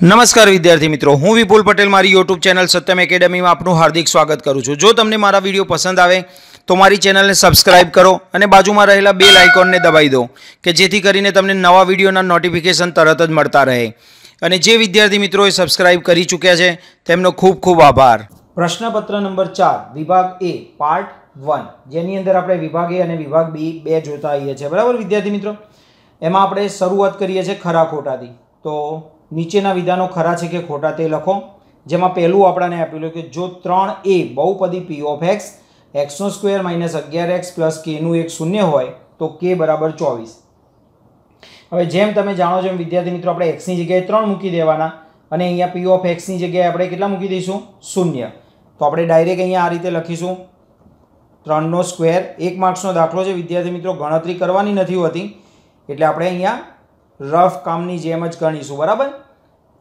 નમસ્કાર વિદ્યાર્થી મિત્રો હું વિપુલ પટેલ મારી યુટ્યુબ ચેનલ સત્યમ એકેડમીમાં આપનું હાર્દિક સ્વાગત કરું છું જો તમને મારા વિડીયો પસંદ આવે તો મારી ચેનલને સબસ્ક્રાઇબ કરો અને બાજુમાં રહેલા બેલ આઇકોનને દબાઈ દો કે જેથી કરીને તમને નવા વિડીયોના નોટિફિકેશન તરત જ મળતા રહે અને જે વિદ્યાર્થી મિત્રોએ સબસ્ક્રાઈબ કરી ચૂક્યા છે તેમનો ખૂબ ખૂબ આભાર પ્રશ્નપત્ર નંબર ચાર વિભાગ એ પાર્ટ વન જેની અંદર આપણે વિભાગ એ અને વિભાગ બી બે જોતા આવીએ છીએ બરાબર વિદ્યાર્થી મિત્રો એમાં આપણે શરૂઆત કરીએ છીએ ખરા ખોટાથી તો નીચેના વિધાનો ખરા છે કે ખોટા તે લખો જેમાં પહેલું આપણાને આપેલું કે જો ત્રણ એ બહુપદી પી ઓફ એક્સ એક્સનો સ્ક્વેર માઇનસ અગિયાર એક્સ પ્લસ કેનું એક શૂન્ય હોય તો કે બરાબર ચોવીસ હવે જેમ તમે જાણો છો એમ વિદ્યાર્થી મિત્રો આપણે એક્સની જગ્યાએ ત્રણ મૂકી દેવાના અને અહીંયા પી ઓફ એક્સની જગ્યાએ આપણે કેટલા મૂકી દઈશું શૂન્ય તો આપણે ડાયરેક્ટ અહીંયા આ રીતે લખીશું ત્રણનો સ્ક્વેર એક માર્ક્સનો દાખલો છે વિદ્યાર્થી મિત્રો ગણતરી કરવાની નથી હોતી એટલે આપણે અહીંયા રફ કામની જેમ જ ગણીશું બરાબર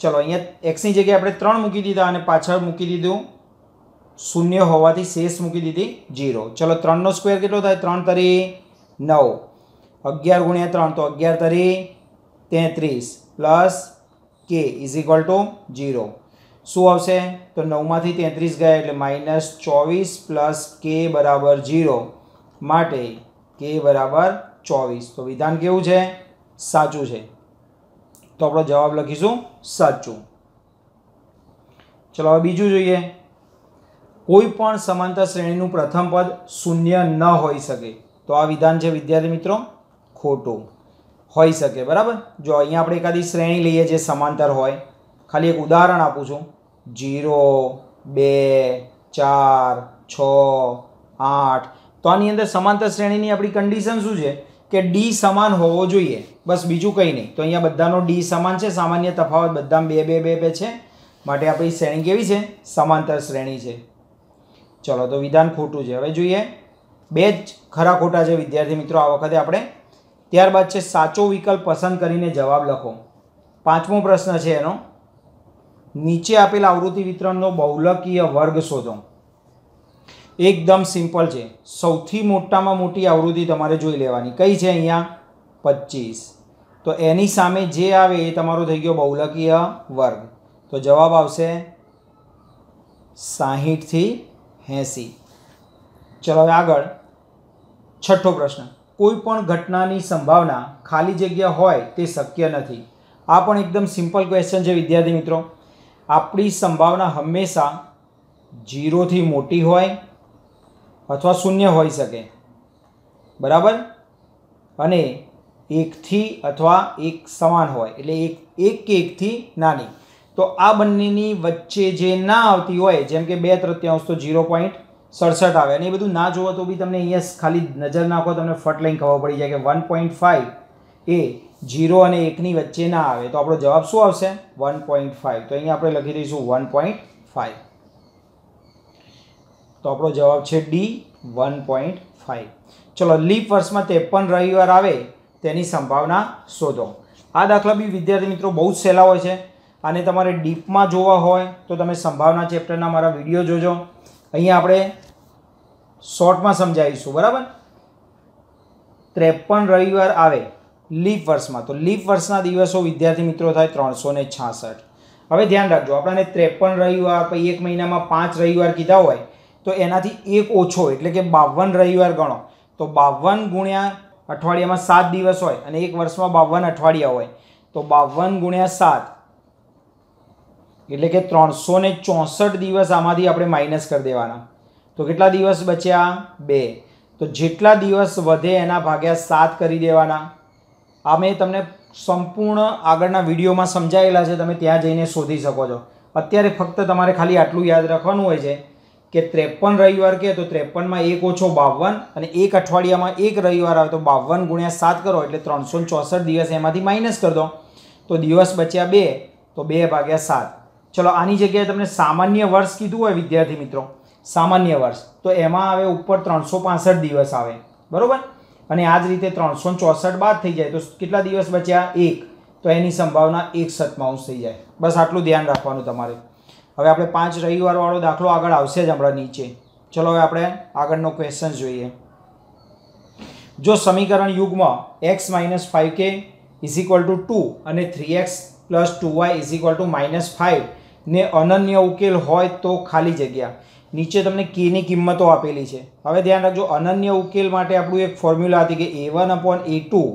ચલો અહીંયા એક્સની જગ્યાએ આપણે ત્રણ મૂકી દીધા અને પાછળ મૂકી દીધું શૂન્ય હોવાથી શેષ મૂકી દીધી જીરો ચલો ત્રણનો સ્ક્વેર કેટલો થાય ત્રણ તરી નવ અગિયાર ગુણ્યા ત્રણ તો અગિયાર તરી તેત્રીસ પ્લસ કે ઇઝ ઇક્વલ ટુ જીરો શું આવશે તો નવમાંથી તેત્રીસ ગયા એટલે માઇનસ ચોવીસ પ્લસ કે બરાબર જીરો માટે કે બરાબર ચોવીસ તો વિધાન કેવું છે સાચું છે તો આપણો જવાબ લખીશું સાચું ચલો હવે બીજું જોઈએ કોઈ પણ સમાંતર શ્રેણીનું પ્રથમ પદ શૂન્ય ન હોઈ શકે તો આ વિધાન છે વિદ્યાર્થી મિત્રો ખોટું હોઈ શકે બરાબર જો અહીંયા આપણે એકાદી શ્રેણી લઈએ જે સમાંતર હોય ખાલી એક ઉદાહરણ આપું છું જીરો બે ચાર છ આઠ તો આની અંદર સમાંતર શ્રેણીની આપણી કન્ડિશન શું છે કે ડી સમાન હોવો જોઈએ બસ બીજું કંઈ નહીં તો અહીંયા બધાનો ડી સમાન છે સામાન્ય તફાવત બધામાં બે બે બે બે છે માટે આપણી શ્રેણી કેવી છે સમાંતર શ્રેણી છે ચલો તો વિધાન ખોટું છે હવે જોઈએ બે જ ખરા ખોટા છે વિદ્યાર્થી મિત્રો આ વખતે આપણે ત્યારબાદ છે સાચો વિકલ્પ પસંદ કરીને જવાબ લખો પાંચમો પ્રશ્ન છે એનો નીચે આપેલ આવૃત્તિ વિતરણનો બહુલકીય વર્ગ શોધો એકદમ સિમ્પલ છે સૌથી મોટામાં મોટી આવૃત્તિ તમારે જોઈ લેવાની કઈ છે અહીંયા પચીસ તો એની સામે જે આવે એ તમારો થઈ ગયો બહુલકીય વર્ગ તો જવાબ આવશે સાહીઠથી એંસી ચલો હવે આગળ છઠ્ઠો પ્રશ્ન કોઈ પણ ઘટનાની સંભાવના ખાલી જગ્યા હોય તે શક્ય નથી આ પણ એકદમ સિમ્પલ ક્વેશ્ચન છે વિદ્યાર્થી મિત્રો આપણી સંભાવના હંમેશા જીરોથી મોટી હોય અથવા શૂન્ય હોઈ શકે બરાબર અને એકથી અથવા એક સમાન હોય એટલે એક એક કે એકથી નાની તો આ બંનેની વચ્ચે જે ના આવતી હોય જેમ કે બે તૃત્યાંશ તો ઝીરો પોઈન્ટ સડસઠ આવે અને એ બધું ના જુઓ તો બી તમને અહીંયા ખાલી નજર નાખો તમને ફટ લઈને ખબર પડી જાય કે વન પોઈન્ટ ફાઇવ એ જીરો અને એકની વચ્ચે ના આવે તો આપણો જવાબ શું આવશે વન પોઈન્ટ ફાઇવ તો અહીંયા આપણે લખી દઈશું વન પોઈન્ટ ફાઇવ તો આપણો જવાબ છે ડી વન પોઈન્ટ ફાઇવ ચલો લીપ વર્ષમાં ત્રેપન રવિવાર આવે તેની સંભાવના શોધો આ દાખલા બી વિદ્યાર્થી મિત્રો બહુ જ સહેલા હોય છે અને તમારે ડીપમાં જોવા હોય તો તમે સંભાવના ચેપ્ટરના મારા વિડીયો જોજો અહીંયા આપણે શોર્ટમાં સમજાવીશું બરાબર ત્રેપન રવિવાર આવે લીપ વર્ષમાં તો લીપ વર્ષના દિવસો વિદ્યાર્થી મિત્રો થાય ત્રણસો ને છાસઠ હવે ધ્યાન રાખજો આપણને ત્રેપન રવિવાર પછી એક મહિનામાં પાંચ રવિવાર કીધા હોય તો એનાથી એક ઓછો એટલે કે બાવન રવિવાર ગણો તો બાવન ગુણ્યા અઠવાડિયામાં સાત દિવસ હોય અને એક વર્ષમાં બાવન અઠવાડિયા હોય તો બાવન ગુણ્યા સાત એટલે કે ત્રણસો ને ચોસઠ દિવસ આમાંથી આપણે માઇનસ કરી દેવાના તો કેટલા દિવસ બચ્યા બે તો જેટલા દિવસ વધે એના ભાગ્યા સાત કરી દેવાના આ મેં તમને સંપૂર્ણ આગળના વિડીયોમાં સમજાયેલા છે તમે ત્યાં જઈને શોધી શકો છો અત્યારે ફક્ત તમારે ખાલી આટલું યાદ રાખવાનું હોય છે કે ત્રેપન રવિવાર કે તો ત્રેપનમાં એક ઓછો બાવન અને એક અઠવાડિયામાં એક રવિવાર આવે તો બાવન ગુણ્યા સાત કરો એટલે ત્રણસો ચોસઠ દિવસ એમાંથી માઇનસ કરી દો તો દિવસ બચ્યા બે તો બે ભાગ્યા સાત ચલો આની જગ્યાએ તમને સામાન્ય વર્ષ કીધું હોય વિદ્યાર્થી મિત્રો સામાન્ય વર્ષ તો એમાં આવે ઉપર ત્રણસો પાસઠ દિવસ આવે બરાબર અને આ જ રીતે ત્રણસો ચોસઠ બાદ થઈ જાય તો કેટલા દિવસ બચ્યા એક તો એની સંભાવના એક સત્માંશ થઈ જાય બસ આટલું ધ્યાન રાખવાનું તમારે હવે આપણે પાંચ રવિવારવાળો દાખલો આગળ આવશે જ હમણાં નીચે ચલો હવે આપણે આગળનો ક્વેશ્ચન જોઈએ જો સમીકરણ યુગમાં x minus five k is equal to two અને three x plus two y is equal to minus five ને અનન્ય ઉકેલ હોય તો ખાલી જગ્યા નીચે તમને કેની કિંમતો આપેલી છે હવે ધ્યાન રાખજો અનન્ય ઉકેલ માટે આપણું એક ફોર્મ્યુલા હતી કે a one upon a two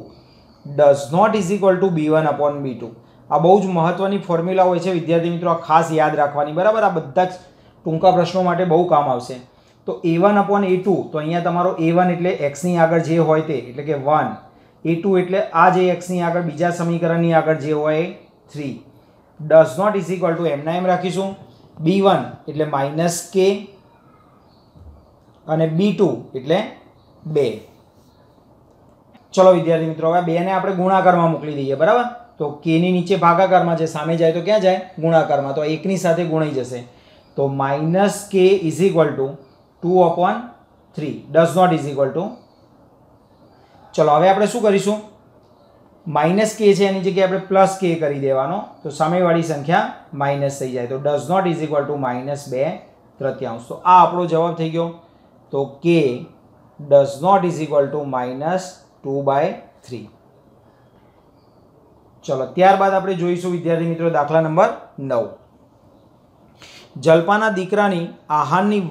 does not is equal to b one upon b two આ બહુ જ મહત્ત્વની ફોર્મ્યુલા હોય છે વિદ્યાર્થી મિત્રો આ ખાસ યાદ રાખવાની બરાબર આ બધા જ ટૂંકા પ્રશ્નો માટે બહુ કામ આવશે તો a one upon a two તો અહીંયા તમારો એ વન એટલે એક્સની આગળ જે હોય તે એટલે કે વન એ ટુ એટલે આ જે એક્સની આગળ બીજા સમીકરણની આગળ જે હોય three does not is equal to એમના એમ રાખીશું બી વન એટલે માઇનસ કે અને બી ટુ એટલે બે ચલો વિદ્યાર્થી મિત્રો હવે બેને આપણે ગુણાકારમાં મોકલી દઈએ બરાબર તો કેની નીચે ભાગાકારમાં છે સામે જાય તો ક્યાં જાય ગુણાકારમાં તો એકની સાથે ગુણાઈ જશે તો minus k is equal to two upon three does not is equal to ચલો હવે આપણે શું કરીશું માઇનસ કે છે એની જગ્યાએ આપણે પ્લસ કે કરી દેવાનો તો સામેવાળી સંખ્યા માઇનસ થઈ જાય તો does not is equal to minus બે તૃતીયાંશ તો આ આપણો જવાબ થઈ ગયો તો k does not is equal to minus two by three ચલો ત્યારબાદ આપણે જોઈશું વિદ્યાર્થી મિત્રો દાખલા નંબર નવ જલપાના દીકરાની આહારની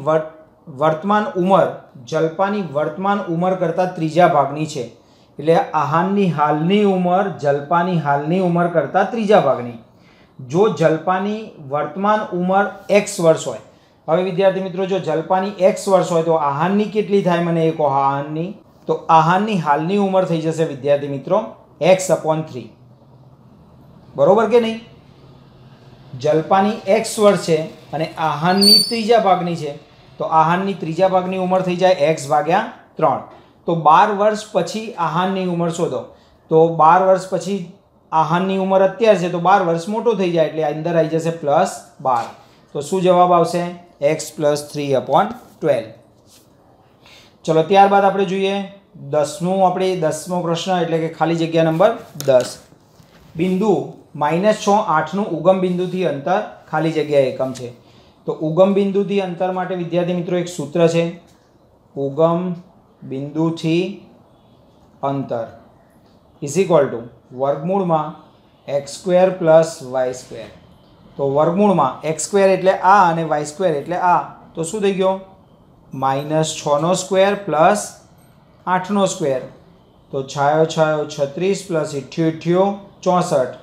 વર્તમાન ઉંમર જલપાની વર્તમાન ઉંમર કરતાં ત્રીજા ભાગની છે એટલે આહારની હાલની ઉંમર જલપાની હાલની ઉંમર કરતાં ત્રીજા ભાગની જો જલપાની વર્તમાન ઉંમર એક્સ વર્ષ હોય હવે વિદ્યાર્થી મિત્રો જો જલપાની એક્સ વર્ષ હોય તો આહારની કેટલી થાય મને એ કહો આહાનની તો આહારની હાલની ઉંમર થઈ જશે વિદ્યાર્થી મિત્રો એક્સ અપોન થ્રી બરોબર કે નહીં જલપાની એક્સ વર્ષ છે અને આહાનની ત્રીજા ભાગની છે તો આહાનની ત્રીજા ભાગની ઉંમર થઈ જાય એક્સ ભાગ્યા ત્રણ તો બાર વર્ષ પછી આહાનની ઉંમર શોધો તો બાર વર્ષ પછી આહાનની ઉંમર અત્યાર છે તો બાર વર્ષ મોટો થઈ જાય એટલે અંદર આવી જશે પ્લસ બાર તો શું જવાબ આવશે x plus three upon twelve ચલો ત્યારબાદ આપણે જોઈએ દસમું આપણે દસમો પ્રશ્ન એટલે કે ખાલી જગ્યા નંબર દસ બિંદુ માઇનસ છ આઠનું ઉગમ બિંદુથી અંતર ખાલી જગ્યાએ એકમ છે તો ઉગમ બિંદુથી અંતર માટે વિદ્યાર્થી મિત્રો એક સૂત્ર છે ઉગમ બિંદુથી અંતર ઇઝ ઇક્વલ ટુ વર્ગમૂળમાં x square plus y square તો વર્ગમૂળમાં એક્સ સ્ક્વેર એટલે આ અને વાય સ્ક્વેર એટલે આ તો શું થઈ ગયો માઇનસ છનો સ્ક્વેર પ્લસ આઠનો સ્ક્વેર તો છાયો છાયો છત્રીસ પ્લસ ઇઠ્યો ઇઠ્યો ચોસઠ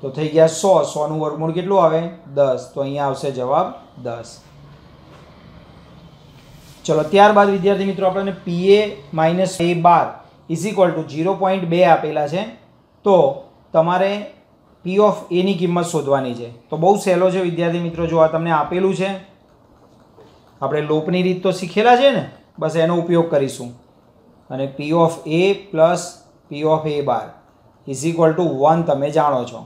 તો થઈ ગયા સો સોનું વર્ગમૂળ કેટલું આવે દસ તો અહીંયા આવશે જવાબ દસ ચલો ત્યારબાદ વિદ્યાર્થી મિત્રો આપણને P A minus A bar is equal to zero point બે આપેલા છે તો તમારે પી ઓફ એની કિંમત શોધવાની છે તો બહુ સહેલો છે વિદ્યાર્થી મિત્રો જો આ તમને આપેલું છે આપણે લોપની રીત તો શીખેલા છે ને બસ એનો ઉપયોગ કરીશું અને P of A plus P of A bar is equal to one તમે જાણો છો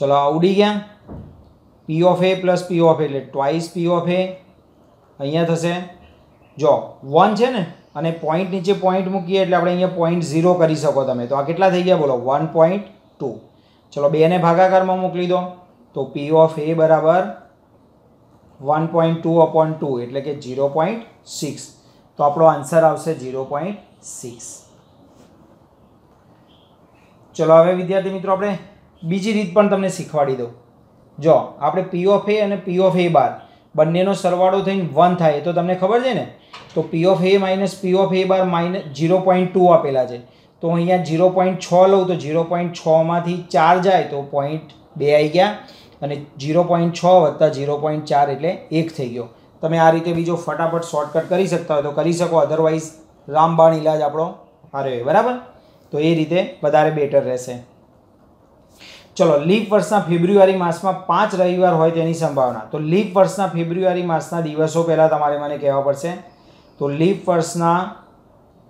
ચલો આ ઉડી ગયા P of A plus P of એટલે ટ્વાઇસ પી ઓફ એ અહીંયા થશે જો વન છે ને અને પોઈન્ટ નીચે પોઈન્ટ મૂકીએ એટલે આપણે અહીંયા પોઈન્ટ ઝીરો કરી શકો તમે તો આ કેટલા થઈ ગયા બોલો વન પોઈન્ટ ટુ ચલો બેને ભાગાકારમાં મોકલી દો તો પી ઓફ એ બરાબર one point two upon two એટલે કે ઝીરો પોઈન્ટ સિક્સ તો આપણો આન્સર આવશે ઝીરો પોઈન્ટ સિક્સ ચલો હવે વિદ્યાર્થી મિત્રો આપણે બીજી રીત પણ તમને શીખવાડી દઉં જો આપણે પી ઓફ એ અને પી ઓફ એ બાર બંનેનો સરવાળો થઈને વન થાય તો તમને ખબર છે ને તો P of A minus P of A bar minus zero point two આપેલા છે તો અહીંયા ઝીરો પોઈન્ટ છ લઉં તો ઝીરો પોઈન્ટ છમાંથી ચાર જાય તો પોઈન્ટ બે આવી ગયા અને જીરો પોઈન્ટ છ વત્તા જીરો પોઈન્ટ ચાર એટલે એક થઈ ગયો તમે આ રીતે બીજો ફટાફટ શોર્ટકટ કરી શકતા હોય તો કરી શકો અધરવાઇઝ રામબાણ ઇલાજ આપણો સારો હોય બરાબર તો એ રીતે વધારે બેટર રહેશે ચલો લીપ વર્ષના ફેબ્રુઆરી માસમાં પાંચ રવિવાર હોય તેની સંભાવના તો લીપ વર્ષના ફેબ્રુઆરી માસના દિવસો પહેલાં તમારે મને કહેવા પડશે તો લીપ વર્ષના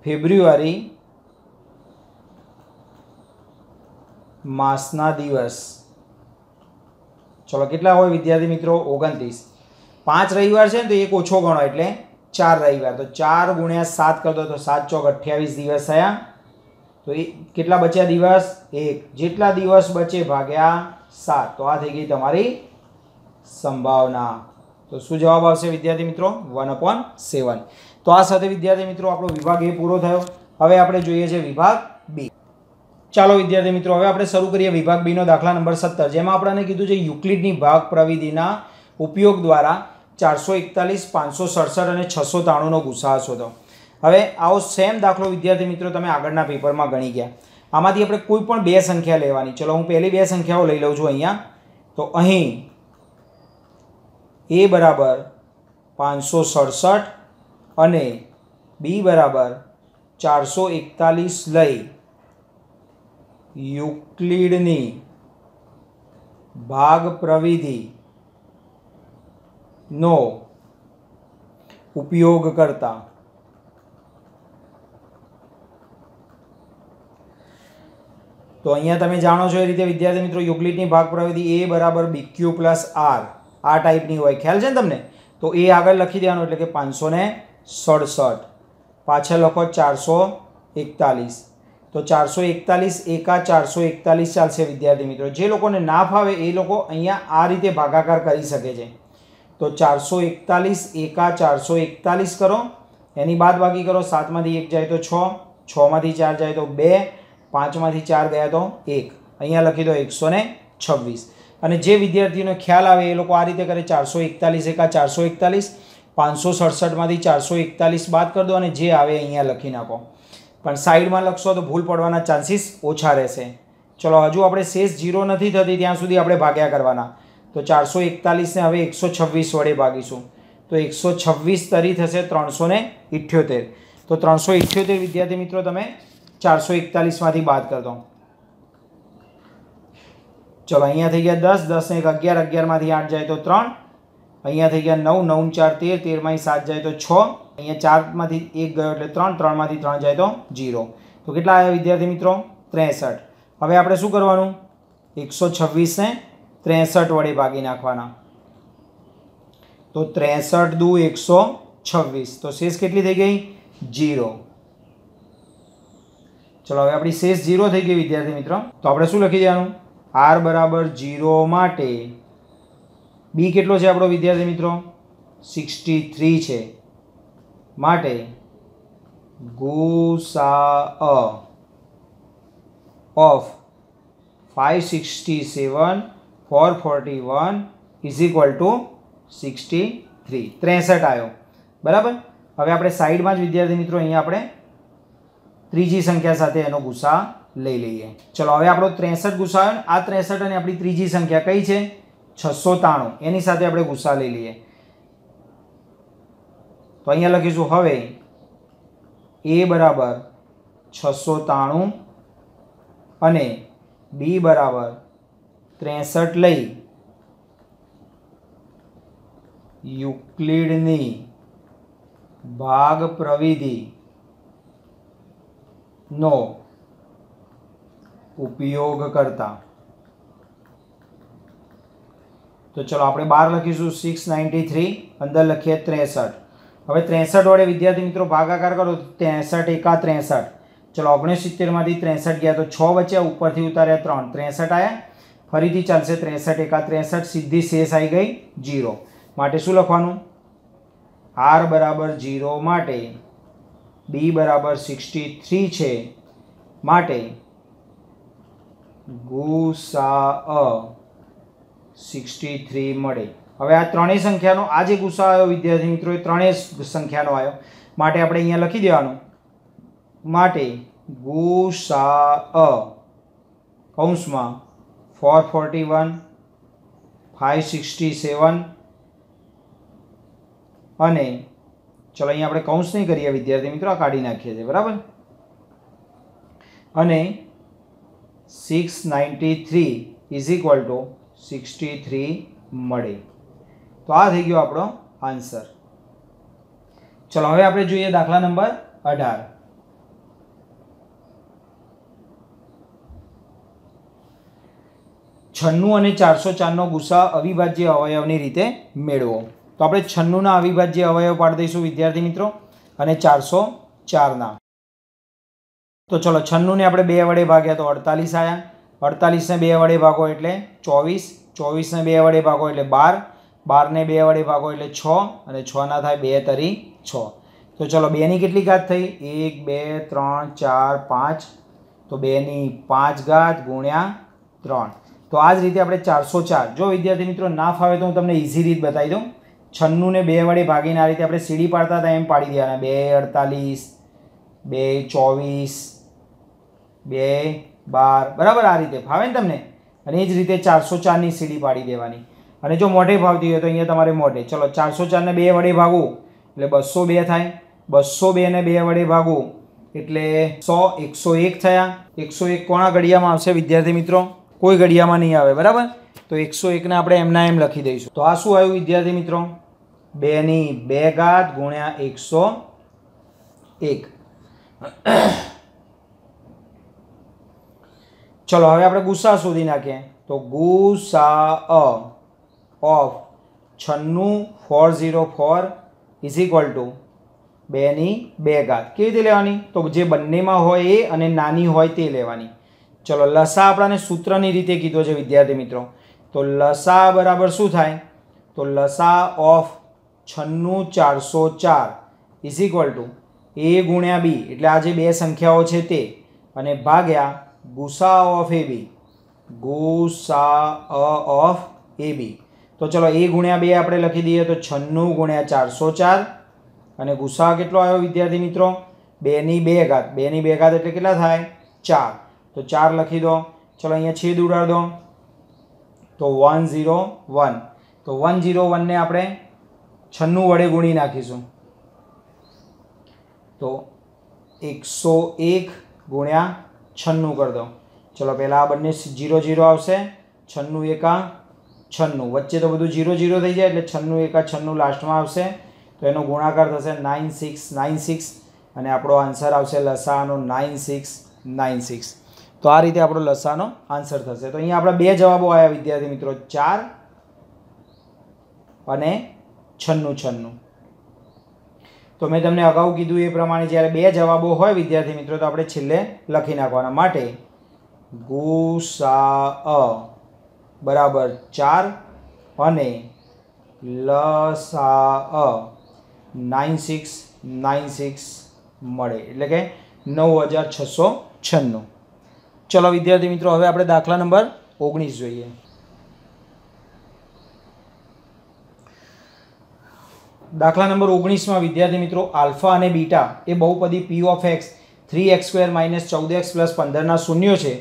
ફેબ્રુઆરી માસના દિવસ ચલો કેટલા હોય વિદ્યાર્થી મિત્રો ઓગણત્રીસ પાંચ રવિવાર છે ને તો એક ઓછો ગણો એટલે ચાર રવિવાર તો ચાર ગુણ્યા સાત કરતો તો સાત ચોક અઠ્યાવીસ દિવસ થયા તો એ કેટલા બચ્યા દિવસ એક જેટલા દિવસ બચે ભાગ્યા સાત તો આ થઈ ગઈ તમારી સંભાવના તો શું જવાબ આવશે વિદ્યાર્થી મિત્રો વન અપોન સેવન તો આ સાથે વિદ્યાર્થી મિત્રો આપણો વિભાગ એ પૂરો થયો હવે આપણે જોઈએ છીએ વિભાગ બી ચાલો વિદ્યાર્થી મિત્રો હવે આપણે શરૂ કરીએ વિભાગ બીનો દાખલા નંબર સત્તર જેમાં આપણને કીધું છે યુક્લિડની ભાગ પ્રવિધિના ઉપયોગ દ્વારા ચારસો એકતાલીસ પાંચસો સડસઠ અને છસો ત્રાણુંનો ગુસા શોધો હવે આવો સેમ દાખલો વિદ્યાર્થી મિત્રો તમે આગળના પેપરમાં ગણી ગયા આમાંથી આપણે કોઈ પણ બે સંખ્યા લેવાની ચલો હું પહેલી બે સંખ્યાઓ લઈ લઉં છું અહીંયા તો અહીં એ બરાબર પાંચસો સડસઠ અને બી બરાબર ચારસો એકતાલીસ લઈ યુક્લિડની ભાગ પ્રવિધિનો ઉપયોગ કરતા તો અહીંયા તમે જાણો છો એ રીતે વિદ્યાર્થી મિત્રો યુક્લિડની ભાગ પ્રવિધિ એ બરાબર બીક્યુ પ્લસ આર આ ટાઈપની હોય ખ્યાલ છે ને તમને તો એ આગળ લખી દેવાનું એટલે કે પાંચસો ને સડસઠ પાછળ લખો ચારસો એકતાલીસ તો ચારસો એકતાલીસ એકા ચારસો એકતાલીસ ચાલશે વિદ્યાર્થી મિત્રો જે લોકોને ના ફાવે એ લોકો અહીંયા આ રીતે ભાગાકાર કરી શકે છે તો ચારસો એકતાલીસ એકા ચારસો એકતાલીસ કરો એની બાદબાકી કરો સાતમાંથી એક જાય તો છ છમાંથી ચાર જાય તો બે પાંચમાંથી ચાર ગયા તો એક અહીંયા લખી દો એકસો ને છવ્વીસ અને જે વિદ્યાર્થીઓને ખ્યાલ આવે એ લોકો આ રીતે કરે ચારસો એકતાલીસ એકા ચારસો એકતાલીસ પાંચસો સડસઠમાંથી ચારસો એકતાલીસ બાદ કરી દો અને જે આવે અહીંયા લખી નાખો પણ સાઈડમાં લખશો તો ભૂલ પડવાના ચાન્સીસ ઓછા રહેશે ચલો હજુ આપણે શેષ જીરો નથી થતી ત્યાં સુધી આપણે ભાગ્યા કરવાના તો ચારસો એકતાલીસને હવે એકસો છવ્વીસ વડે ભાગીશું તો એકસો છવ્વીસ તરી થશે ત્રણસો ને ઇઠ્યોતેર તો ત્રણસો ઇઠ્યોતેર વિદ્યાર્થી મિત્રો તમે ચારસો એકતાલીસમાંથી બાદ કરતો ચલો અહીંયા થઈ ગયા દસ દસ એક અગિયાર અગિયારમાંથી આઠ જાય તો ત્રણ અહીંયા થઈ ગયા નવ નવ ચાર તેર તેરમાંથી સાત જાય તો છ અહીંયા ચારમાંથી એક ગયો એટલે ત્રણ ત્રણમાંથી ત્રણ જાય તો જીરો તો કેટલા આવ્યા વિદ્યાર્થી મિત્રો ત્રેસઠ હવે આપણે શું કરવાનું એકસો છવ્વીસને ત્રેસઠ વડે ભાગી નાખવાના તો ત્રેસઠ દુ એકસો છવ્વીસ તો શેષ કેટલી થઈ ગઈ જીરો ચલો હવે આપણી શેષ ઝીરો થઈ ગઈ વિદ્યાર્થી મિત્રો તો આપણે શું લખી દેવાનું આર બરાબર ઝીરો માટે બી કેટલો છે આપણો વિદ્યાર્થી મિત્રો સિક્સટી થ્રી છે માટે ગુસા of five sixty seven four forty one is equal to sixty three ત્રેસઠ આવ્યો બરાબર હવે આપણે સાઈડમાં જ વિદ્યાર્થી મિત્રો અહીંયા આપણે ત્રીજી સંખ્યા સાથે એનો ગુસા લઈ લઈએ ચલો હવે આપણો ત્રેસઠ ગુસા આ ત્રેસઠ અને આપણી ત્રીજી સંખ્યા કઈ છે છસો તાણું એની સાથે આપણે ગુસા લઈ લઈએ તો અહીંયા લખીશું હવે એ બરાબર છસો તાણું અને બી બરાબર ત્રેસઠ લઈ યુક્લિડની ભાગ પ્રવિધિ નો ઉપયોગ કરતા તો ચલો આપણે બહાર લખીશું સિક્સ નાઇન્ટી થ્રી અંદર લખીએ ત્રેસઠ હવે ત્રેસઠ વડે વિદ્યાર્થી મિત્રો ભાગાકાર કરો તો ત્રેસઠ એકા ત્રેસઠ ચલો ઓગણસિત્તેરમાંથી ત્રેસઠ ગયા તો છ વચ્ચે ઉપરથી ઉતાર્યા ત્રણ ત્રેસઠ આવ્યા ફરીથી ચાલશે ત્રેસઠ એકા ત્રેસઠ સીધી શેષ આવી ગઈ જીરો માટે શું લખવાનું આર બરાબર જીરો માટે બી બરાબર સિક્સટી થ્રી છે માટે ગુસા સિક્સટી થ્રી મળે હવે આ ત્રણેય સંખ્યાનો આ જે ગુસ્સા આવ્યો વિદ્યાર્થી મિત્રો એ ત્રણેય સંખ્યાનો આવ્યો માટે આપણે અહીંયા લખી દેવાનું માટે ગુસા કૌંસમાં four forty one five sixty seven અને ચલો અહીંયા આપણે કૌંસ નહીં કરીએ વિદ્યાર્થી મિત્રો આ કાઢી નાખીએ છીએ બરાબર અને six ninety three is equal to sixty three મળે તો આ થઈ ગયો આપણો આન્સર ચલો હવે આપણે જોઈએ દાખલા નંબર અઢાર છન્નું અને ચારસો ચારનો ગુસ્સા અવિભાજ્ય અવયવની રીતે મેળવો તો આપણે છન્નુંના અવિભાજ્ય અવયવ પાડી દઈશું વિદ્યાર્થી મિત્રો અને ચારસો ચારના તો ચલો છન્નુંને આપણે બે વડે ભાગ્યા તો અડતાલીસ આવ્યા અડતાલીસને બે વડે ભાગો એટલે ચોવીસ ચોવીસને બે વડે ભાગો એટલે બાર બારને બે વડે ભાગો એટલે છ અને છના થાય બે તરી છ તો ચલો બેની કેટલી ઘાત થઈ એક બે ત્રણ ચાર પાંચ તો બેની પાંચ ઘાત ગુણ્યા ત્રણ તો આ જ રીતે આપણે ચારસો ચાર જો વિદ્યાર્થી મિત્રો ના ફાવે તો હું તમને ઇઝી રીત બતાવી દઉં છન્નુંને બે વડે ભાગીને આ રીતે આપણે સીડી પાડતા હતા એમ પાડી દેવાના બે અડતાલીસ બે ચોવીસ બે બાર બરાબર આ રીતે ફાવે ને તમને અને એ જ રીતે ચારસો ચારની સીડી પાડી દેવાની અને જો મોઢે ભાવતી હોય તો અહીંયા તમારે મોઢે ચલો ચારસો ચારને બે વડે ભાગો એટલે બસો બે થાય બસો બેને બે વડે ભાગો એટલે સો એકસો એક થયા એકસો એક કોણા ઘડિયામાં આવશે વિદ્યાર્થી મિત્રો કોઈ ઘડિયામાં નહીં આવે બરાબર તો એકસો એકને આપણે એમના એમ લખી દઈશું તો આ શું આવ્યું વિદ્યાર્થી મિત્રો બેની બે ઘાત ગુણ્યા એકસો એક ચલો હવે આપણે ગુસ્સા શોધી નાખીએ તો ગુસા ઓફ છન્નું four zero four is equal to બેની બે ઘાત કેવી રીતે લેવાની તો જે બંનેમાં હોય એ અને નાની હોય તે લેવાની ચલો લસા આપણાને સૂત્રની રીતે કીધો છે વિદ્યાર્થી મિત્રો તો લસા બરાબર શું થાય તો લસા ઓફ છન્નું ચારસો ચાર ઇઝ ઇક્વલ ટુ એ ગુણ્યા બી એટલે આ જે બે સંખ્યાઓ છે તે અને ભાગ્યા ગુસા of A B ગુસા a of એ બી તો ચલો એ ગુણ્યા બે આપણે લખી દઈએ તો છન્નું ગુણ્યા ચારસો ચાર અને ગુસા કેટલો આવ્યો વિદ્યાર્થી મિત્રો બેની બે ઘાત બેની બે ઘાત એટલે કેટલા થાય ચાર તો ચાર લખી દો ચલો અહીંયા છેદ ઉડાડ દો તો વન ઝીરો વન તો વન ઝીરો વનને આપણે છન્નું વડે ગુણી નાખીશું તો એકસો એક ગુણ્યા છન્નું કરી દો ચલો પહેલાં આ બંને ઝીરો ઝીરો આવશે છન્નું એકા છન્નું વચ્ચે તો બધું જીરો ઝીરો થઈ જાય એટલે છન્નું એકા છન્નું લાસ્ટમાં આવશે તો એનો ગુણાકાર થશે નાઇન સિક્સ નાઇન સિક્સ અને આપણો આન્સર આવશે લસાનો નાઇન સિક્સ નાઇન સિક્સ તો આ રીતે આપણો લસાનો આન્સર થશે તો અહીંયા આપણા બે જવાબો આવ્યા વિદ્યાર્થી મિત્રો ચાર અને છન્નું છન્નું તો મેં તમને અગાઉ કીધું એ પ્રમાણે જ્યારે બે જવાબો હોય વિદ્યાર્થી મિત્રો તો આપણે છેલ્લે લખી નાખવાના માટે ગુસા અ બરાબર ચાર અને લસા અ નાઇન સિક્સ નાઇન સિક્સ મળે એટલે કે નવ હજાર છસો છન્નું ચલો વિદ્યાર્થી મિત્રો હવે આપણે દાખલા નંબર ઓગણીસ જોઈએ દાખલા નંબર ઓગણીસમાં વિદ્યાર્થી મિત્રો આલ્ફા અને બીટા એ બહુપદી p of x three x square minus ચૌદ એક્સ પ્લસ પંદરના શૂન્યો છે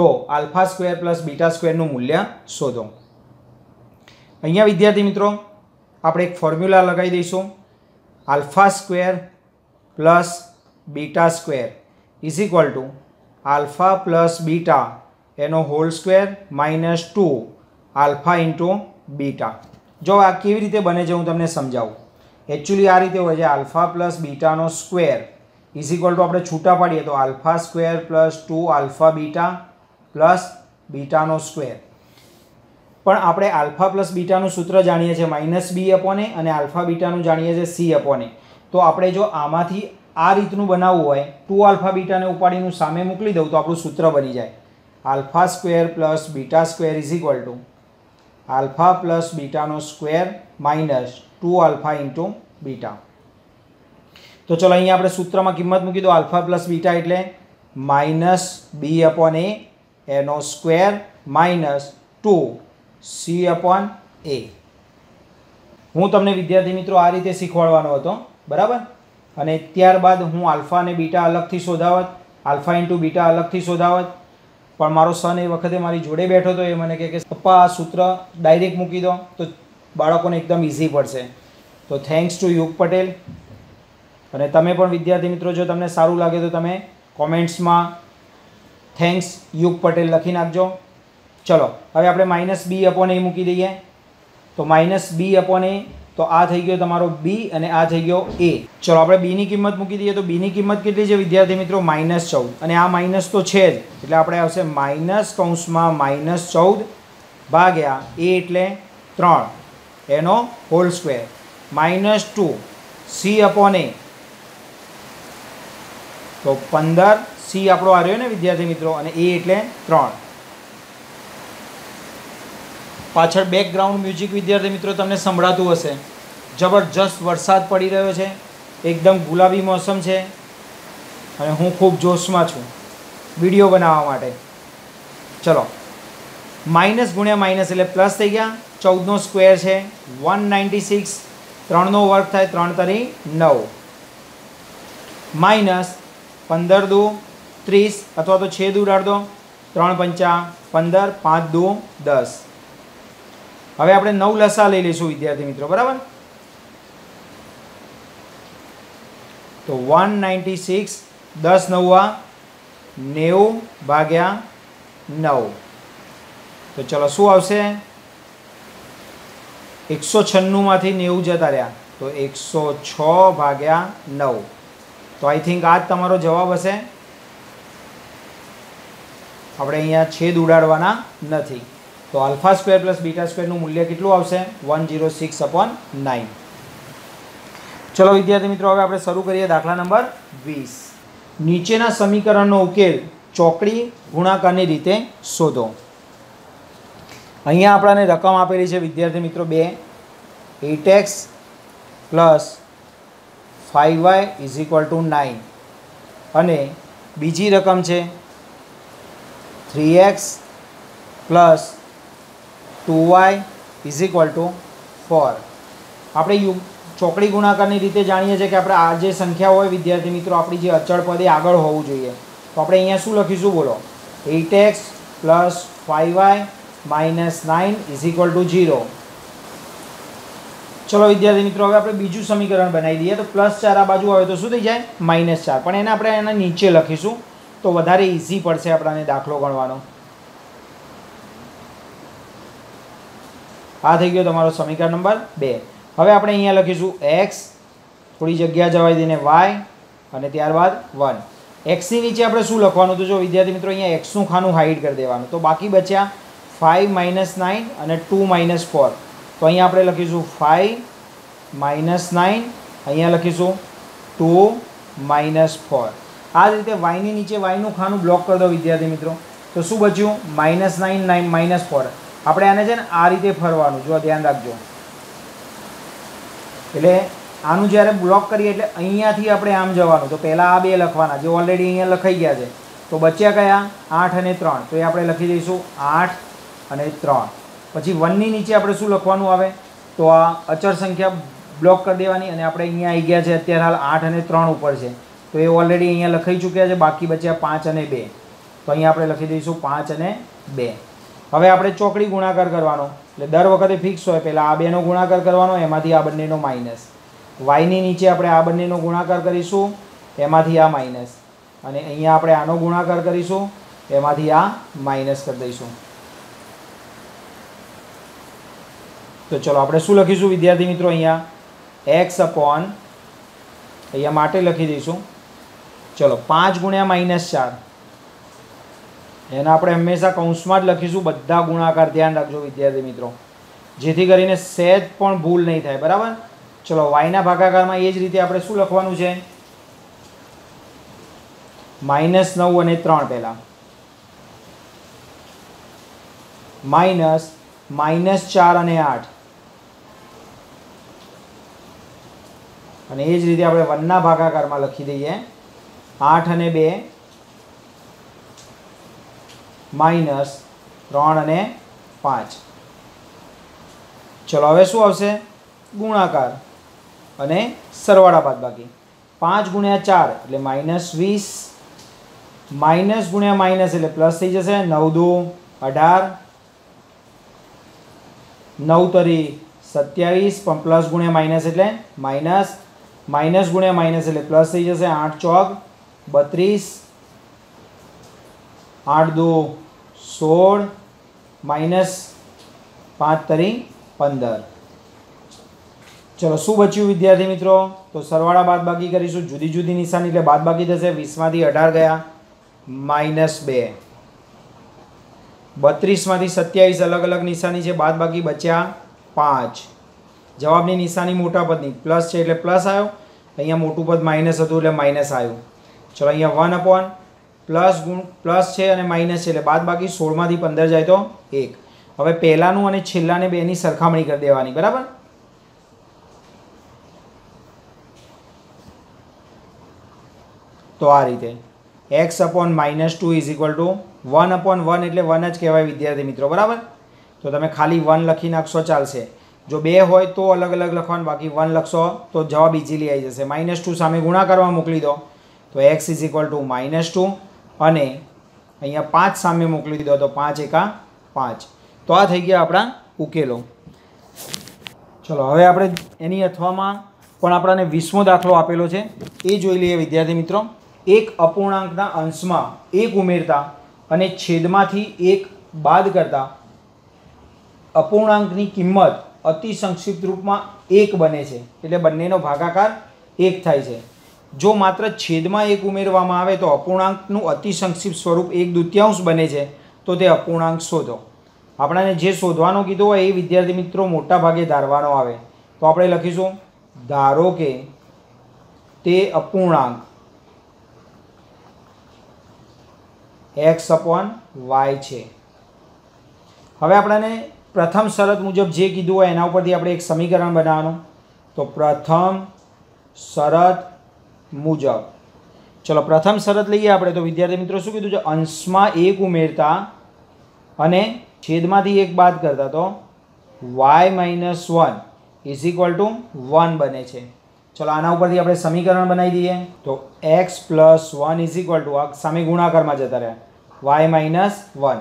તો આલ્ફા સ્ક્વેર પ્લસ બીટા સ્ક્વેરનું મૂલ્ય શોધો અહીંયા વિદ્યાર્થી મિત્રો આપણે એક ફોર્મ્યુલા લગાવી દઈશું alpha square plus beta square is equal to alpha plus beta એનો whole square minus two alpha into beta જો આ કેવી રીતે બને છે હું તમને સમજાવું એકચ્યુઅલી આ રીતે હોય છે આલ્ફા પ્લસ બીટાનો સ્ક્વેર ઇઝ ઇક્વલ ટુ આપણે છૂટા પાડીએ તો alpha square plus two alpha beta plus બીટાનો સ્ક્વેર પણ આપણે આલ્ફા પ્લસ બીટાનું સૂત્ર જાણીએ છીએ માઇનસ બી અપોને અને આલ્ફા બીટાનું જાણીએ છીએ સી અપોને તો આપણે જો આમાંથી આ રીતનું બનાવવું હોય ટુ આલ્ફા બીટાને ઉપાડીનું સામે મોકલી દઉં તો આપણું સૂત્ર બની જાય alpha square plus beta square is equal to alpha plus બીટાનો square minus two alpha into beta તો ચલો અહીંયા આપણે સૂત્રમાં કિંમત મૂકી દો આલ્ફા પ્લસ બીટા એટલે માઇનસ બી અપોન એ એનો square minus two c upon a હું તમને વિદ્યાર્થી મિત્રો આ રીતે શીખવાડવાનો હતો બરાબર અને ત્યારબાદ હું આલ્ફા અને બીટા અલગથી શોધાવત આલ્ફા ઇન્ટુ બીટા અલગથી શોધાવત પણ મારો સન એ વખતે મારી જોડે બેઠો હતો એ મને કહે કે પપ્પા આ સૂત્ર ડાયરેક્ટ મૂકી દો તો બાળકોને એકદમ ઇઝી પડશે તો થેન્ક્સ ટુ યુગ પટેલ અને તમે પણ વિદ્યાર્થી મિત્રો જો તમને સારું લાગે તો તમે કોમેન્ટ્સમાં થેન્ક્સ યુગ પટેલ લખી નાખજો ચલો હવે આપણે માઇનસ બી અપોન એ મૂકી દઈએ તો માઇનસ બી અપોન એ તો આ થઈ ગયો તમારો બી અને આ થઈ ગયો એ ચલો આપણે બીની કિંમત મૂકી દઈએ તો બીની કિંમત કેટલી છે વિદ્યાર્થી મિત્રો માઇનસ ચૌદ અને આ માઇનસ તો છે જ એટલે આપણે આવશે માઇનસ કૌંસમાં માઇનસ ચૌદ ભાગ્યા એ એટલે ત્રણ એનો whole square minus two c upon a તો પંદર સી આપણો આ રહ્યો ને વિદ્યાર્થી મિત્રો અને એ એટલે ત્રણ પાછળ બેકગ્રાઉન્ડ મ્યુઝિક વિદ્યાર્થી મિત્રો તમને સંભળાતું હશે જબરજસ્ત વરસાદ પડી રહ્યો છે એકદમ ગુલાબી મોસમ છે અને હું ખૂબ જોશમાં છું વિડીયો બનાવવા માટે ચલો માઇનસ ગુણ્યા માઇનસ એટલે પ્લસ થઈ ગયા ચૌદનો સ્ક્વેર છે વન નાઇન્ટી સિક્સ ત્રણનો વર્ક થાય ત્રણ તરી નવ માઇનસ પંદર દુ ત્રીસ અથવા તો છેદ ઉડાડ દો ત્રણ પંચા પંદર પાંચ દુ દસ હવે આપણે નવ લસા લઈ લઈશું વિદ્યાર્થી મિત્રો બરાબર તો વન નાઇન્ટી સિક્સ દસ નવ્વા નેવું ભાગ્યા નવ તો ચલો શું આવશે એકસો છન્નુંમાંથી નેવું જતા રહ્યા તો એકસો છ ભાગ્યા નવ તો આઈ થિંક આ જ તમારો જવાબ હશે આપણે અહીંયા છેદ ઉડાડવાના નથી તો આલ્ફા સ્ક્વેર પ્લસ બીટા સ્ક્વેરનું મૂલ્ય કેટલું આવશે one zero six upon nine ચલો વિદ્યાર્થી મિત્રો હવે આપણે શરૂ કરીએ દાખલા નંબર વીસ નીચેના સમીકરણનો ઉકેલ ચોકડી ગુણાકારની રીતે શોધો અહીંયા આપણને રકમ આપેલી છે વિદ્યાર્થી મિત્રો બે eight x plus five y is equal to nine અને બીજી રકમ છે three x plus two y is equal to four આપણે યુ ચોકડી ગુણાકારની રીતે જાણીએ છીએ કે આપણે આ જે સંખ્યા હોય વિદ્યાર્થી મિત્રો આપણી જે અચળ પદે આગળ હોવું જોઈએ તો આપણે અહીંયા શું લખીશું બોલો eight x plus five y minus nine is equal to zero ચલો વિદ્યાર્થી મિત્રો હવે આપણે બીજું સમીકરણ બનાવી દઈએ તો પ્લસ ચાર આ બાજુ આવે તો શું થઈ જાય માઇનસ ચાર પણ એને આપણે એના નીચે લખીશું તો વધારે ઇઝી પડશે આપણાને દાખલો ગણવાનો આ થઈ ગયો તમારો સમીકરણ નંબર બે હવે આપણે અહીંયા લખીશું એક્સ થોડી જગ્યા જવાઈ દઈને વાય અને ત્યારબાદ વન એક્સની નીચે આપણે શું લખવાનું હતું જો વિદ્યાર્થી મિત્રો અહીંયા એક્સનું ખાનું હાઇડ કરી દેવાનું તો બાકી બચ્યા ફાઇવ માઇનસ નાઇન અને ટુ માઇનસ ફોર તો અહીંયા આપણે લખીશું ફાઈવ માઇનસ નાઇન અહીંયા લખીશું ટુ માઇનસ ફોર આ રીતે વાયની નીચે વાયનું ખાનું બ્લોક કરી દો વિદ્યાર્થી મિત્રો તો શું બચ્યું minus nine nine minus four આપણે આને છે ને આ રીતે ફરવાનું જો ધ્યાન રાખજો એટલે આનું જ્યારે બ્લોક કરીએ એટલે અહીંયાથી આપણે આમ જવાનું તો પહેલાં આ બે લખવાના જે ઓલરેડી અહીંયા લખાઈ ગયા છે તો બચ્યા કયા આઠ અને ત્રણ તો એ આપણે લખી દઈશું આઠ અને ત્રણ પછી વનની નીચે આપણે શું લખવાનું આવે તો આ અચળ સંખ્યા બ્લોક કરી દેવાની અને આપણે અહીંયા આવી ગયા છે અત્યારે હાલ આઠ અને ત્રણ ઉપર છે તો એ ઓલરેડી અહીંયા લખાઈ ચૂક્યા છે બાકી બચ્યા પાંચ અને બે તો અહીંયા આપણે લખી દઈશું પાંચ અને બે હવે આપણે ચોકડી ગુણાકાર કરવાનો એટલે દર વખતે ફિક્સ હોય પહેલાં આ બેનો ગુણાકાર કરવાનો એમાંથી આ બંનેનો માઇનસ વાયની નીચે આપણે આ બંનેનો ગુણાકાર કરીશું એમાંથી આ માઇનસ અને અહીંયા આપણે આનો ગુણાકાર કરીશું એમાંથી આ માઇનસ કરી દઈશું તો ચલો આપણે શું લખીશું વિદ્યાર્થી મિત્રો અહીંયા એક્સ અપોન અહીંયા માટે લખી દઈશું ચલો પાંચ ગુણ્યા માઇનસ ચાર એને આપણે હંમેશા કૌંસમાં જ લખીશું બધા ગુણાકાર ધ્યાન રાખજો વિદ્યાર્થી મિત્રો જેથી કરીને સહેજ પણ ભૂલ નહીં થાય બરાબર ચલો વાયના ભાગાકારમાં એ જ રીતે આપણે શું લખવાનું છે માઇનસ નવ અને ત્રણ પહેલાં માઇનસ માઇનસ ચાર અને આઠ અને એ જ રીતે આપણે વનના ભાગાકારમાં લખી દઈએ આઠ અને બે માઇનસ ત્રણ અને પાંચ ચલો હવે શું આવશે ગુણાકાર અને સરવાળા બાદ બાકી પાંચ ગુણ્યા ચાર એટલે માઇનસ વીસ માઇનસ ગુણ્યા માઇનસ એટલે પ્લસ થઈ જશે નવ દો અઢાર નવ તરી સત્યાવીસ પણ પ્લસ ગુણ્યા માઇનસ એટલે માઇનસ માઇનસ ગુણ્યા માઇનસ એટલે પ્લસ થઈ જશે આઠ ચોક બત્રીસ આઠ દો સોળ માઇનસ પાંચ તરી પંદર ચલો શું બચ્યું વિદ્યાર્થી મિત્રો તો સરવાળા બાદબાકી કરીશું જુદી જુદી નિશાની એટલે બાદબાકી થશે વીસમાંથી અઢાર ગયા માઇનસ બે બત્રીસમાંથી સત્યાવીસ અલગ અલગ નિશાની છે બાદબાકી બચ્યા પાંચ જવાબની નિશાની મોટા પદની પ્લસ છે એટલે પ્લસ આવ્યો અહીંયા મોટું પદ માઇનસ હતું એટલે માઇનસ આવ્યું ચલો અહીંયા વન અપોન પ્લસ ગુણ પ્લસ છે અને માઇનસ છે એટલે બાદ બાકી સોળમાંથી પંદર જાય તો એક હવે પહેલાંનું અને છેલ્લાને બેની સરખામણી કરી દેવાની બરાબર તો આ રીતે x upon minus two is equal to one upon one એટલે વન જ કહેવાય વિદ્યાર્થી મિત્રો બરાબર તો તમે ખાલી વન લખી નાખશો ચાલશે જો બે હોય તો અલગ અલગ લખવાનું બાકી વન લખશો તો જવાબ ઇઝીલી આવી જશે માઇનસ ટુ સામે ગુણાકારમાં મોકલી દો તો x is equal to minus two અને અહીંયા પાંચ સામે મોકલી દીધો તો પાંચ એકા પાંચ તો આ થઈ ગયા આપણા ઉકેલો ચલો હવે આપણે એની અથવામાં પણ આપણાને વીસમો દાખલો આપેલો છે એ જોઈ લઈએ વિદ્યાર્થી મિત્રો એક અપૂર્ણાંકના અંશમાં એક ઉમેરતા અને છેદમાંથી એક બાદ કરતાં અપૂર્ણાંકની કિંમત અતિ સંક્ષિપ્ત રૂપમાં એક બને છે એટલે બંનેનો ભાગાકાર એક થાય છે જો માત્ર છેદમાં એક ઉમેરવામાં આવે તો અપૂર્ણાંકનું અતિસંક્ષિપ્ત સ્વરૂપ એક દૃત્યાંશ બને છે તો તે અપૂર્ણાંક શોધો આપણાને જે શોધવાનો કીધો હોય એ વિદ્યાર્થી મિત્રો મોટા ભાગે ધારવાનો આવે તો આપણે લખીશું ધારો કે તે અપૂર્ણાંક એક્સ અપોન વાય છે હવે આપણાને પ્રથમ શરત મુજબ જે કીધું હોય એના ઉપરથી આપણે એક સમીકરણ બનાવવાનું તો પ્રથમ શરત મુજબ ચલો પ્રથમ શરત લઈએ આપણે તો વિદ્યાર્થી મિત્રો શું કીધું છે અંશમાં એક ઉમેરતા અને છેદમાંથી એક બાદ કરતા તો y minus one is equal to one બને છે ચલો આના ઉપરથી આપણે સમીકરણ બનાવી દઈએ તો x plus one is equal to આ સામે ગુણાકારમાં જતા રહ્યા વાય માઇનસ વન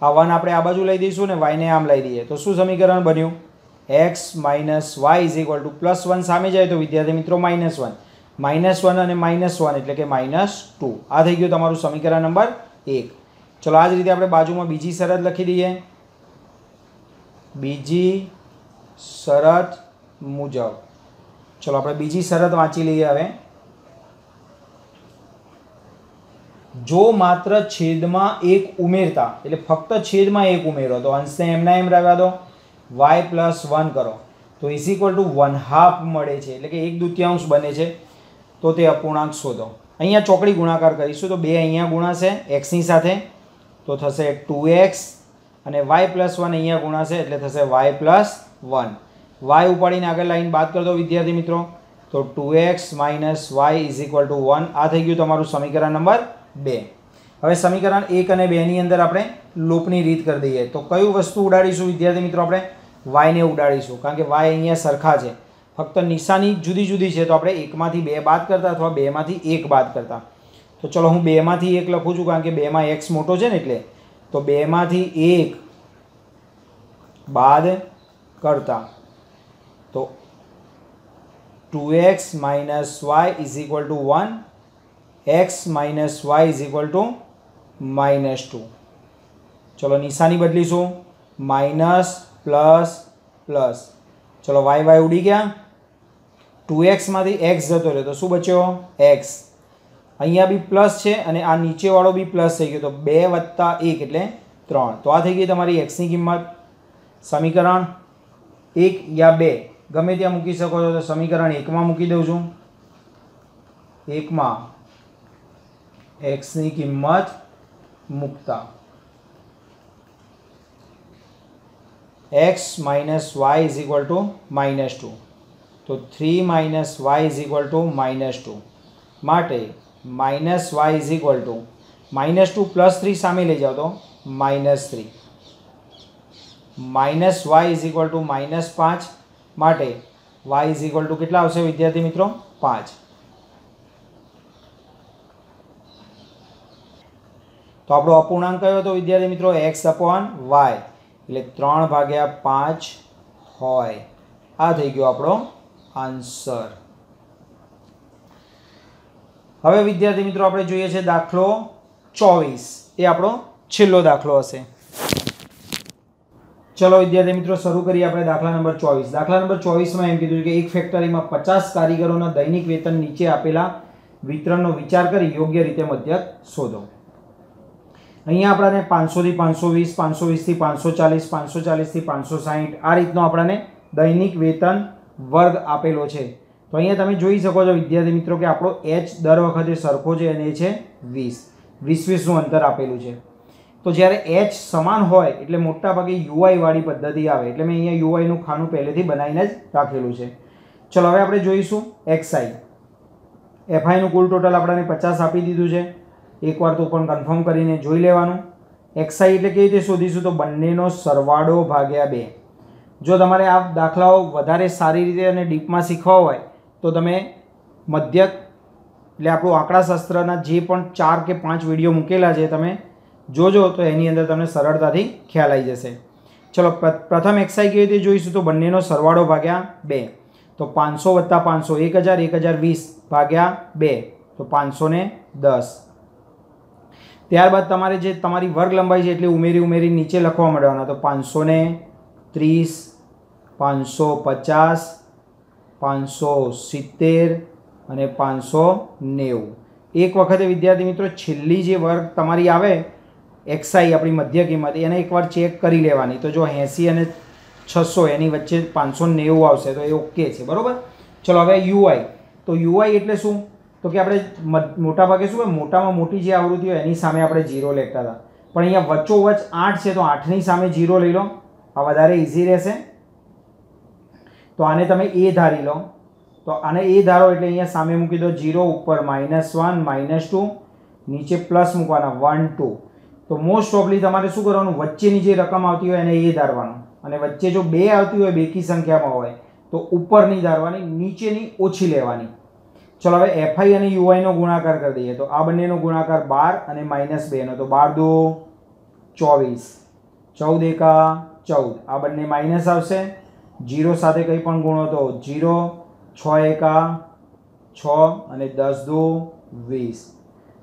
આ વન આપણે આ બાજુ લઈ દઈશું ને વાયને આમ લઈ દઈએ તો શું સમીકરણ બન્યું x minus y is equal to plus one સામે જાય તો વિદ્યાર્થી મિત્રો માઇનસ વન માઇનસ વન અને માઇનસ વન એટલે કે માઇનસ ટુ આ થઈ ગયું તમારું સમીકરણ નંબર એક ચલો આ જ રીતે આપણે બાજુમાં બીજી શરત લખી દઈએ બીજી શરત મુજબ ચલો આપણે બીજી શરત વાંચી લઈએ હવે જો માત્ર છેદમાં એક ઉમેરતા એટલે ફક્ત છેદમાં એક ઉમેરો તો અંશને એમના એમ રહેવા દો વાય પ્લસ વન કરો તો is equal to one half મળે છે એટલે કે એક દુત્યાંશ બને છે તો તે અપૂર્ણાંક શોધો અહીંયા ચોકડી ગુણાકાર કરીશું તો બે અહીંયા ગુણાશે એક્સની સાથે તો થશે ટુ એક્સ અને વાય પ્લસ વન અહીંયા ગુણાશે એટલે થશે વાય પ્લસ વન વાય ઉપાડીને આગળ લાઈન બાદ કરતો વિદ્યાર્થી મિત્રો તો two x minus y is equal to one આ થઈ ગયું તમારું સમીકરણ નંબર બે હવે સમીકરણ એક અને બેની અંદર આપણે લૂપની રીત કરી દઈએ તો કયું વસ્તુ ઉડાડીશું વિદ્યાર્થી મિત્રો આપણે વાયને ઉડાડીશું કારણ કે વાય અહીંયા સરખા છે ફક્ત નિશાની જુદી જુદી છે તો આપણે એકમાંથી બે બાદ કરતા અથવા બેમાંથી એક બાદ કરતા તો ચલો હું બેમાંથી એક લખું છું કારણ કે બેમાં એક્સ મોટો છે ને એટલે તો બેમાંથી એક બાદ કરતા તો two x minus y is equal to one x minus y is equal to minus two ચલો નિશાની બદલીશું માઇનસ પ્લસ પ્લસ ચલો વાય વાય ઉડી ગયા ટુ એક્સમાંથી એક્સ જતો રહ્યો તો શું બચ્યો એક્સ અહીંયા બી પ્લસ છે અને આ નીચેવાળો બી પ્લસ થઈ ગયો તો બે વત્તા એક એટલે ત્રણ તો આ થઈ ગઈ તમારી એક્સની કિંમત સમીકરણ એક યા બે ગમે ત્યાં મૂકી શકો છો તો સમીકરણ એકમાં મૂકી દઉં છું એકમાં એક્સની કિંમત મૂકતા x minus y is equal to minus two તો three minus y is equal to minus two માટે minus y is equal to minus two plus three સામે લઈ જાઓ તો minus three minus y is equal to minus પાંચ માટે Y is equal two કેટલા આવશે વિદ્યાર્થી મિત્રો પાંચ તો આપણો અપૂર્ણાંક કયો હતો વિદ્યાર્થી મિત્રો એક્સ અપોન વાય એટલે ત્રણ ભાગ્યા પાંચ હોય આ થઈ ગયો આપણો આન્સર હવે વિદ્યાર્થી મિત્રો આપણે જોઈએ છીએ દાખલો ચોવીસ એ આપણો છેલ્લો દાખલો હશે ચલો વિદ્યાર્થી મિત્રો શરૂ કરીએ આપણે દાખલા નંબર ચોવીસ દાખલા નંબર ચોવીસમાં એમ કીધું કે એક ફેક્ટરીમાં પચાસ કારીગરોના દૈનિક વેતન નીચે આપેલા વિતરણનો વિચાર કરી યોગ્ય રીતે મધ્યક શોધો અહીંયા આપણાને પાંચસોથી પાંચસો વીસ પાંચસો વીસથી પાંચસો ચાલીસ પાંચસો ચાલીસથી પાંચસો સાહીઠ આ રીતનો આપણને દૈનિક વેતન વર્ગ આપેલો છે તો અહીંયા તમે જોઈ શકો છો વિદ્યાર્થી મિત્રો કે આપણો એચ દર વખતે સરખો છે અને એ છે વીસ વીસ વીસનું અંતર આપેલું છે તો જ્યારે એચ સમાન હોય એટલે મોટાભાગે યુઆઈવાળી પદ્ધતિ આવે એટલે મેં અહીંયા યુઆઈનું ખાનું પહેલેથી બનાવીને જ રાખેલું છે ચલો હવે આપણે જોઈશું એક્સઆઈ એફઆઈનું કુલ ટોટલ આપણાને પચાસ આપી દીધું છે એકવાર તો પણ કન્ફર્મ કરીને જોઈ લેવાનું એક્સઆઈ એટલે કેવી રીતે શોધીશું તો બંનેનો સરવાળો ભાગ્યા બે જો તમારે આ દાખલાઓ વધારે સારી રીતે અને ડીપમાં શીખવા હોય તો તમે મધ્યક એટલે આપણું આંકડાશાસ્ત્રના જે પણ ચાર કે પાંચ વિડીયો મૂકેલા છે તમે જોજો તો એની અંદર તમને સરળતાથી ખ્યાલ આવી જશે ચલો પ્રથમ એક્સાઈ કેવી રીતે જોઈશું તો બંનેનો સરવાળો ભાગ્યા બે તો પાંચસો વત્તા પાંચસો એક હજાર એક હજાર વીસ ભાગ્યા બે તો પાંચસો ને દસ ત્યારબાદ તમારે જે તમારી વર્ગ લંબાઈ છે એટલે ઉમેરી ઉમેરી નીચે લખવા મળવાના તો પાંચસો ને ત્રીસ પાંચસો પચાસ પાંચસો સિત્તેર અને પાંચસો નેવું એક વખતે વિદ્યાર્થી મિત્રો છેલ્લી જે વર્ગ તમારી આવે એક્સઆઈ આપણી મધ્ય કિંમત એને એકવાર ચેક કરી લેવાની તો જો એંસી અને છસો એની વચ્ચે પાંચસો નેવું આવશે તો એ ઓકે છે બરાબર ચલો હવે યુઆઈ તો યુઆઈ એટલે શું તો કે આપણે મોટાભાગે શું હોય મોટામાં મોટી જે આવૃત્તિ હોય એની સામે આપણે ઝીરો લેતા હતા પણ અહીંયા વચ્ચોવચ આઠ છે તો આઠની સામે ઝીરો લઈ લો આ વધારે ઇઝી રહેશે તો આને તમે એ ધારી લો તો આને એ ધારો એટલે અહીંયા સામે મૂકી દો જીરો ઉપર માઇનસ વન માઇનસ ટુ નીચે પ્લસ મૂકવાના વન ટુ તો મોસ્ટ ઓફલી તમારે શું કરવાનું વચ્ચેની જે રકમ આવતી હોય એને એ ધારવાનું અને વચ્ચે જો બે આવતી હોય બેકી સંખ્યામાં હોય તો ઉપરની ધારવાની નીચેની ઓછી લેવાની ચલો હવે એફઆઈ અને યુઆઈનો ગુણાકાર કરી દઈએ તો આ બંનેનો ગુણાકાર બાર અને માઇનસ બેનો તો બાર દો ચોવીસ ચૌદ એકા ચૌદ આ બંને માઇનસ આવશે જીરો સાથે કંઈ પણ ગુણો તો જીરો છ એકા છ અને દસ દો વીસ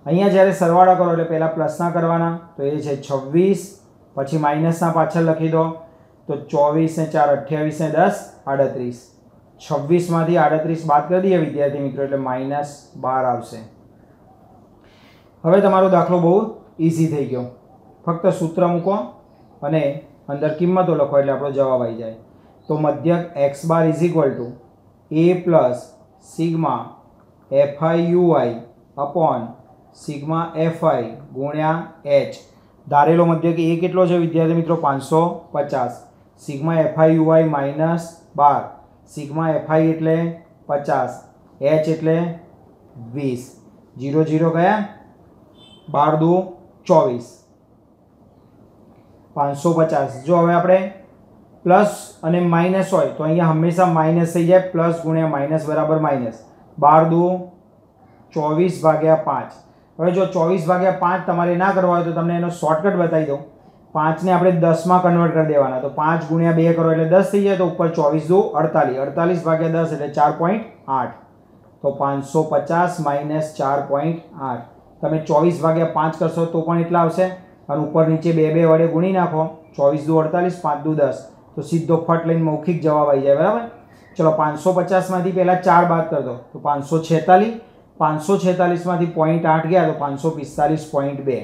અહીંયા જ્યારે સરવાળો કરો એટલે પહેલાં પ્લસના કરવાના તો એ છે છવ્વીસ પછી માઇનસના પાછળ લખી દો તો ચોવીસ ને ચાર અઠ્યાવીસ ને દસ આડત્રીસ છવ્વીસમાંથી આડત્રીસ બાદ કરી દઈએ વિદ્યાર્થી મિત્રો એટલે માઇનસ બાર આવશે હવે તમારો દાખલો બહુ ઇઝી થઈ ગયો ફક્ત સૂત્ર મૂકો અને અંદર કિંમતો લખો એટલે આપણો જવાબ આવી જાય તો મધ્યક x bar is equal to a plus sigma f i u i upon sigma f i ગુણ્યા એચ ધારેલો મધ્યક એ કેટલો છે વિદ્યાર્થી મિત્રો પાંચસો પચાસ સિગ્મા એફઆઈ યુઆઈ માઇનસ બાર સિગ્મા એફઆઈ એટલે પચાસ એચ એટલે વીસ જીરો જીરો કયા બાર દુ ચોવીસ પાંચસો પચાસ જો હવે આપણે પ્લસ અને માઇનસ હોય તો અહીંયા હંમેશા માઇનસ થઈ જાય પ્લસ ગુણ્યા માઇનસ બરાબર માઇનસ બાર દુ ચોવીસ ભાગ્યા પાંચ હવે જો ચોવીસ ભાગ્યા પાંચ તમારે ના કરવા હોય તો તમને એનો શોર્ટકટ બતાવી દઉં પાંચને આપણે દસમાં કન્વર્ટ કરી દેવાના તો પાંચ ગુણ્યા બે કરો એટલે દસ થઈ જાય તો ઉપર ચોવીસ દુ અડતાલીસ અડતાલીસ ભાગ્યા દસ એટલે ચાર પોઈન્ટ આઠ તો પાંચસો પચાસ માઇનસ ચાર પોઈન્ટ આઠ તમે ચોવીસ ભાગ્યા પાંચ કરશો તો પણ એટલા આવશે અને ઉપર નીચે બે બે વડે ગુણી નાખો ચોવીસ દુ અડતાલીસ પાંચ દુ દસ તો સીધો ફટ લઈને મૌખિક જવાબ આવી જાય બરાબર ચલો પાંચસો પચાસમાંથી પહેલાં ચાર બાદ કરતો તો પાંચસો છેતાલીસ પાંચસો છેતાલીસમાંથી પોઈન્ટ આઠ ગયા તો પાંચસો પિસ્તાલીસ પોઈન્ટ બે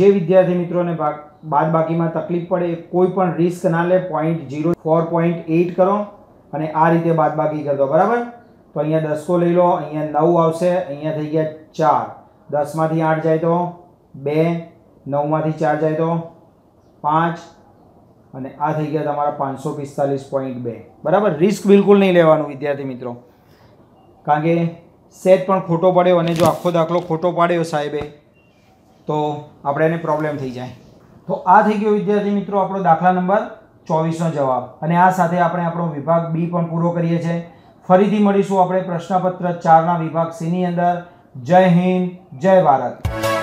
જે વિદ્યાર્થી મિત્રોને ભાગ બાદ બાકીમાં તકલીફ પડે કોઈ પણ રિસ્ક ના લે point zero four point eight કરો અને આ રીતે બાદબાકી કરી દો બરાબર તો અહીંયા દસકો લઈ લો અહીંયા નવ આવશે અહીંયા થઈ ગયા ચાર દસમાંથી આઠ જાય તો બે નવમાંથી ચાર જાય તો પાંચ અને આ થઈ ગયા તમારા પાંચસો પિસ્તાલીસ પોઈન્ટ બે બરાબર રિસ્ક બિલકુલ નહીં લેવાનું વિદ્યાર્થી મિત્રો કારણ કે સેટ પણ ખોટો પડ્યો અને જો આખો દાખલો ખોટો પાડ્યો સાહેબે તો આપણે એને પ્રોબ્લેમ થઈ જાય તો આ થઈ ગયો વિદ્યાર્થી મિત્રો આપણો દાખલા નંબર ચોવીસનો જવાબ અને આ સાથે આપણે આપણો વિભાગ બી પણ પૂરો કરીએ છીએ ફરીથી મળીશું આપણે પ્રશ્નપત્ર ચારના વિભાગ સીની અંદર જય હિન્દ જય ભારત